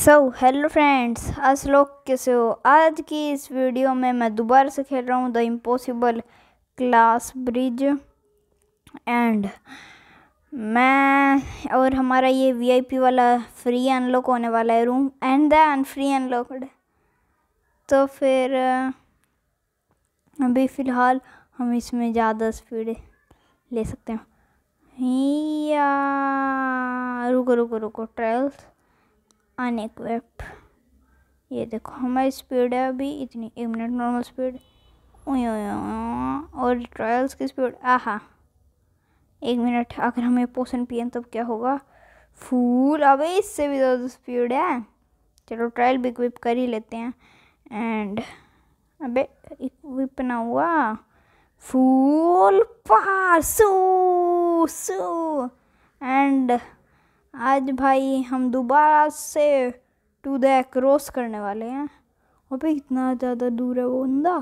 So hello friends आज कैसे हो आज की इस वीडियो में मैं दोबारा से खेल रहा हूँ the impossible class bridge and मैं और हमारा ये वीआईपी वाला फ्री अनलॉक होने वाला है room and then free unlocked तो फिर अभी फ़िलहाल हम इसमें ज़्यादा स्पीड ले सकते हैं या रुको रुको रुको ट्रेल्थ आने ये देखो हमारी स्पीड है अभी इतनी एक मिनट नॉर्मल स्पीड और ट्रायल्स की स्पीड आहा एक मिनट अगर हमें पोषण पिए तब क्या होगा फूल अब इससे भी ज़्यादा स्पीड है चलो ट्रायल भी इक्विप कर ही लेते हैं एंड अबे इक्विप ना हुआ फूल पासू सू एंड आज भाई हम दोबारा से टू द क्रॉस करने वाले हैं और भी इतना ज़्यादा दूर है वो अंदा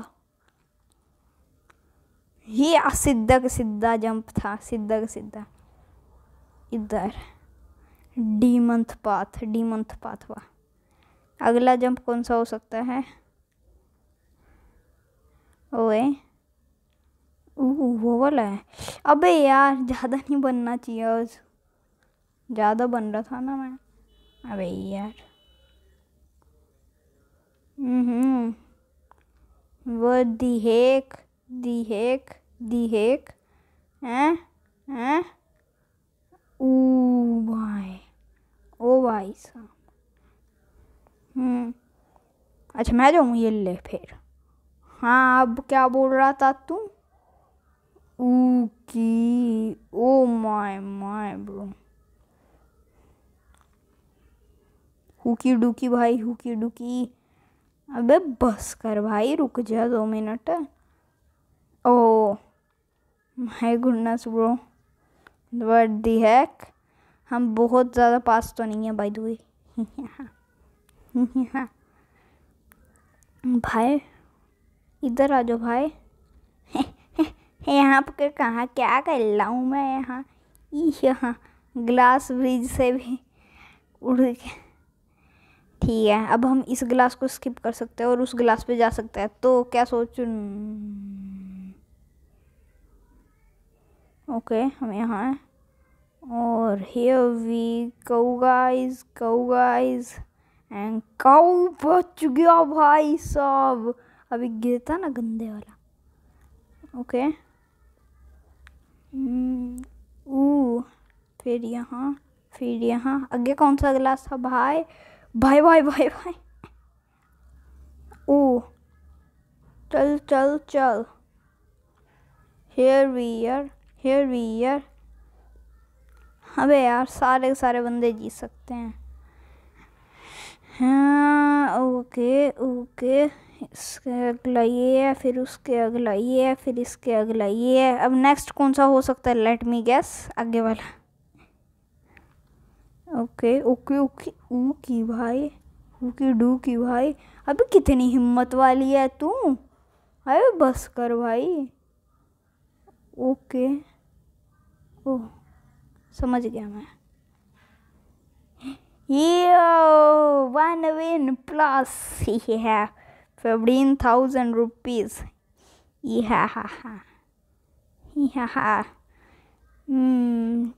ये सीधा का सीधा जंप था सीधा का सीधा इधर the month path the month path वाह अगला जंप कौन सा हो सकता है ओए वो वाला है अबे यार ज़्यादा नहीं बनना चाहिए ज़्यादा बन रहा था ना मैं अबे यार हम्म। वो दिहेक दिहेक दिहेक हैं हैं ओ भाई ओ भाई साहब हम्म। अच्छा मैं जाऊँ ये ले फिर हाँ अब क्या बोल रहा था तू की ओ माय माय ब्रो हुकी डुकी भाई हुकी डुकी अबे बस कर भाई रुक जा दो minute oh my goodness bro what the heck हम बहुत ज़्यादा पास तो नहीं है भाई दुई भाई इधर आ जाओ भाई यहाँ पर कहाँ क्या कर रहा हूँ मैं यहाँ यहाँ ग्लास ब्रिज से भी उड़ के ठीक है अब हम इस गिलास को स्किप कर सकते हैं और उस गिलास पे जा सकते हैं तो क्या सोच ओके हम यहाँ हैं और here we cow guys cow guys and cow बच गया भाई साहब अभी गिरता ना गंदे वाला ओके ओ हम्म, फिर यहाँ फिर यहाँ आगे कौन सा गिलास था भाई बाय बाय बाय बाय ओ चल चल चल here we are here we are अबे यार सारे सारे बंदे जीत सकते हैं हाँ ओके ओके इसके अगला ये है फिर उसके अगला ये है फिर इसके अगला ये है अब नेक्स्ट कौन सा हो सकता है लेट मी गैस आगे वाला ओके ओके ओके ऊ की भाई ऊ की डू की भाई अबे कितनी हिम्मत वाली है तू अरे बस कर भाई ओके ओ समझ गया मैं ये वन विन प्लस ये है फिफ्टीन थाउजेंड रुपीज़ ये हा हा हा हा हा हाँ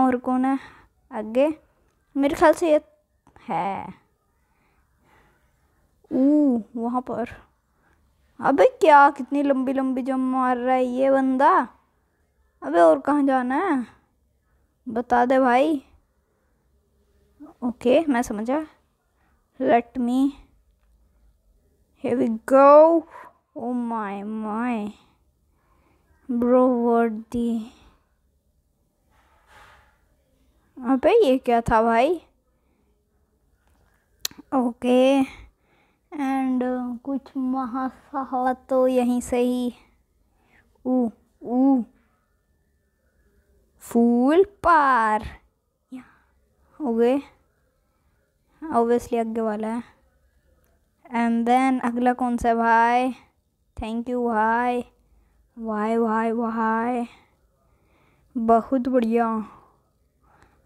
और कौन है आगे मेरे ख्याल से ये है ऊ वहाँ पर अबे क्या कितनी लंबी लंबी जम मार रहा है ये बंदा अबे और कहाँ जाना है बता दे भाई ओके मैं समझा let me here we go oh my my bro bro वर्दी अबे ये क्या था भाई ओके एंड uh, कुछ महासहा तो यहीं से ही ऊ ऊ फूल पार yeah. okay. ऑब्वियसली अगे वाला है एंड देन अगला कौन सा भाई थैंक यू भाई वाई वाई वाई बहुत बढ़िया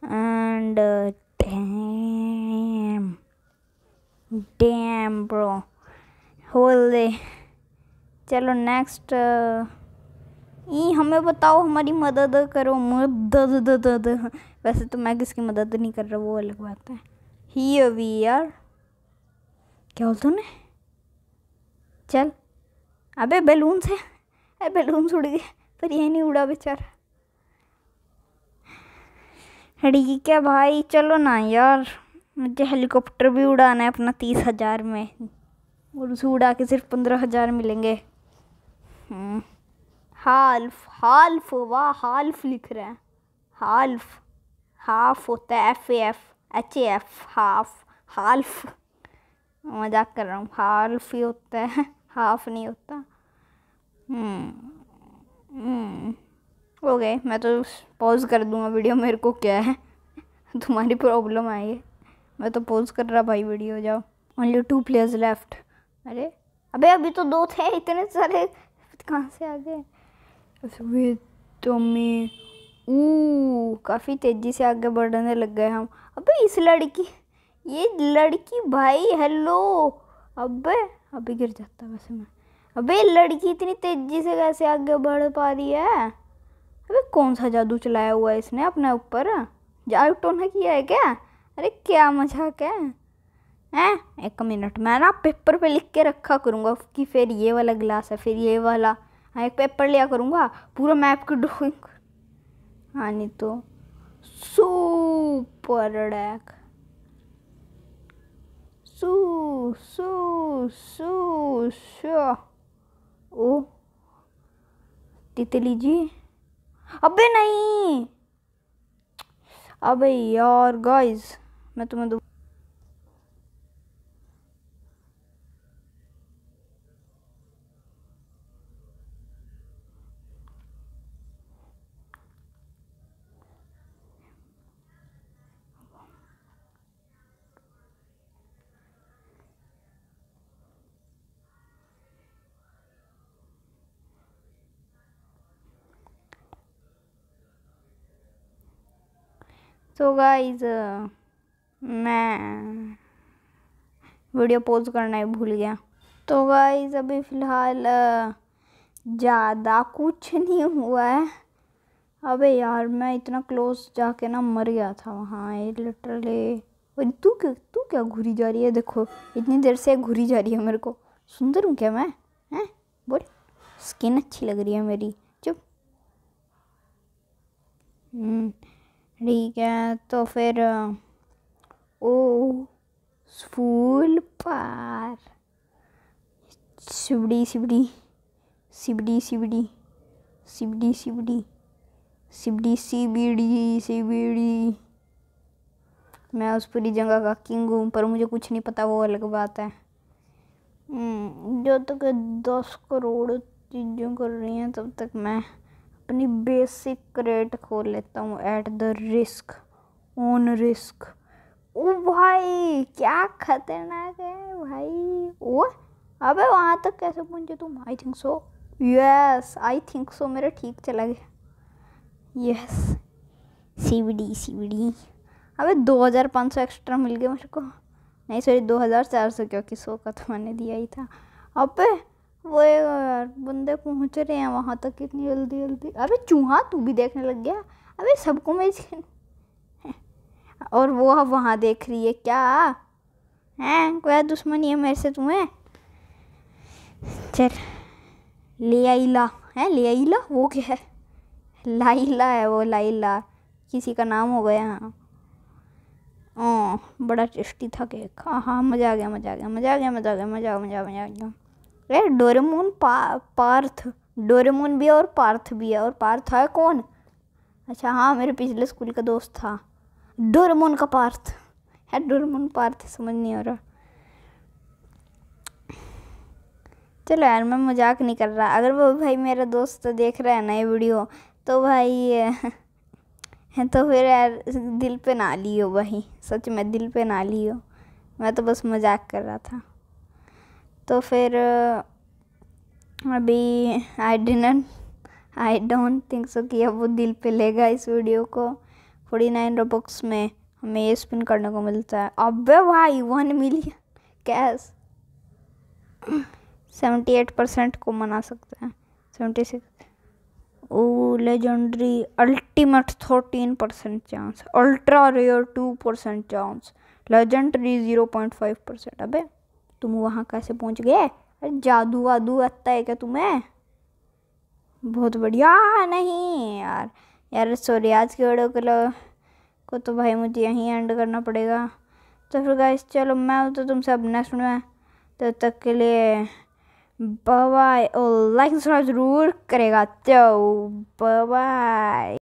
एंड डैम डैम ब्रो होल दे चलो नेक्स्ट ई हमें बताओ हमारी मदद करो मदद वैसे तो मैं किसकी मदद नहीं कर रहा वो अलग बात है here we are क्या बोलते चल अबे बैलून से अरे बैलून उड़ गए पर ये नहीं उड़ा बेचारा ठीक है भाई चलो ना यार मुझे हेलीकॉप्टर भी उड़ाना है अपना तीस हज़ार में और उसे उड़ा के सिर्फ पंद्रह हज़ार मिलेंगे हाल्फ हम्म। हाल्फ वाह हाल्फ लिख रहे हैं हाल्फ हाफ होता है F A F H A F half half मजाक कर रहा हूँ हाल्फ ही होता है हाफ नहीं होता हम्म, हम्म। हो गए मैं तो पॉज कर दूँगा वीडियो मेरे को क्या है तुम्हारी प्रॉब्लम आई है मैं तो पॉज कर रहा भाई वीडियो जाओ ओनली टू प्लेयर्स लेफ्ट अरे अबे अभी तो दो थे इतने सारे कहाँ से आ गए तो मैं काफ़ी तेज़ी से आगे बढ़ने लग गए हम अबे इस लड़की ये लड़की भाई हेलो अबे अभी गिर जाता वैसे मैं अबे लड़की इतनी तेज़ी से कैसे आगे बढ़ पा रही है अबे कौन सा जादू चलाया हुआ है इसने अपने ऊपर जादू है किया है क्या अरे क्या मजाक है हैं एक मिनट मैं ना पेपर पे लिख के रखा करूँगा कि फिर ये वाला गिलास है फिर ये वाला हाँ एक पेपर लिया करूँगा पूरा मैप की ड्रॉइंग हाँ नहीं तो super deck. So, so, so, sure. ओ तितली जी अबे नहीं अबे यार गाइस मैं तुम्हें दो सो गाइज uh, मैं वीडियो पोज करना ही भूल गया तो गाइज अभी फ़िलहाल uh, ज़्यादा कुछ नहीं हुआ है अबे यार मैं इतना क्लोज जाके ना मर गया था वहाँ ये लिटरली तू क्या तू क्या घुरी जा रही है देखो इतनी देर से घुरी जा रही है मेरे को सुंदर हूँ क्या मैं हैं बोल स्किन अच्छी लग रही है मेरी चुप हम्म। ठीक है तो फिर ओ फूल पार सिबड़ी सिबड़ी सिबड़ी सिबड़ी सिबड़ी सिबड़ी सिबड़ी सिबड़ी सिबड़ी मैं उस पूरी जगह का किंग हूँ पर मुझे कुछ नहीं पता वो अलग बात है हम्म, जब तक दस करोड़ चीज़ें कर रही हैं तब तक मैं अपनी बेसिक रेट खोल लेता हूँ at the risk on risk ओ भाई क्या खतरनाक है भाई ओ अबे वहाँ तक कैसे पहुँचे तुम I think so yes I think so मेरा ठीक चला गया yes C V D C V D अबे दो हज़ार पाँच सौ एक्स्ट्रा मिल गया मेरे को नहीं सॉरी दो हज़ार चार सौ क्योंकि सौ का तो मैंने दिया ही था अबे वो तो यार बंदे पहुंच रहे हैं वहाँ तक कितनी जल्दी जल्दी अबे चूहा तू भी देखने लग गया अबे सबको मैं और वो वहाँ देख रही है क्या हैं कोई दुश्मनी है मेरे से तुम्हें चल ले ला है ले ला वो क्या है लाइला है वो लाइला किसी का नाम हो गया हाँ ओ बड़ा टेस्टी था केक हाँ हाँ मज़ा आ गया मज़ा आ गया मज़ा आ गया मज़ा आ गया मज़ा मज़ा मज़ा आ गया डोरेमोन पा, पार्थ डोरेमोन भी है और पार्थ भी है और पार्थ है कौन अच्छा हाँ मेरे पिछले स्कूल का दोस्त था डोरेमोन का पार्थ है डोरेमोन पार्थ समझ नहीं आ रहा चलो यार मैं मजाक नहीं कर रहा अगर वो भाई मेरा दोस्त देख रहा है ना ये वीडियो तो भाई है तो फिर यार दिल पे ना लियो भाई सच में दिल पे ना लियो मैं तो बस मजाक कर रहा था तो फिर अभी I didn't I don't think so कि अब वो दिल पे लेगा इस वीडियो को फोर्टी नाइन रोबोक्स में हमें ये स्पिन करने को मिलता है अबे भाई one million cash seventy eight percent को मना सकते हैं सेवेंटी सिक्स ओ legendary ultimate thirteen percent chance ultra rare two percent chance legendary zero point five percent अबे तुम वहाँ कैसे पहुँच गए अरे जादू वादू आता है क्या तुम्हें बहुत बढ़िया हाँ, नहीं यार यार सॉरी आज की वीडियो के लोग को तो भाई मुझे यहीं एंड करना पड़ेगा तो फिर गाइस चलो मैं तो तुमसे अब नेक्स्ट में तब तक के लिए बाय और लाइक सब्सक्राइब ज़रूर करेगा तो बाय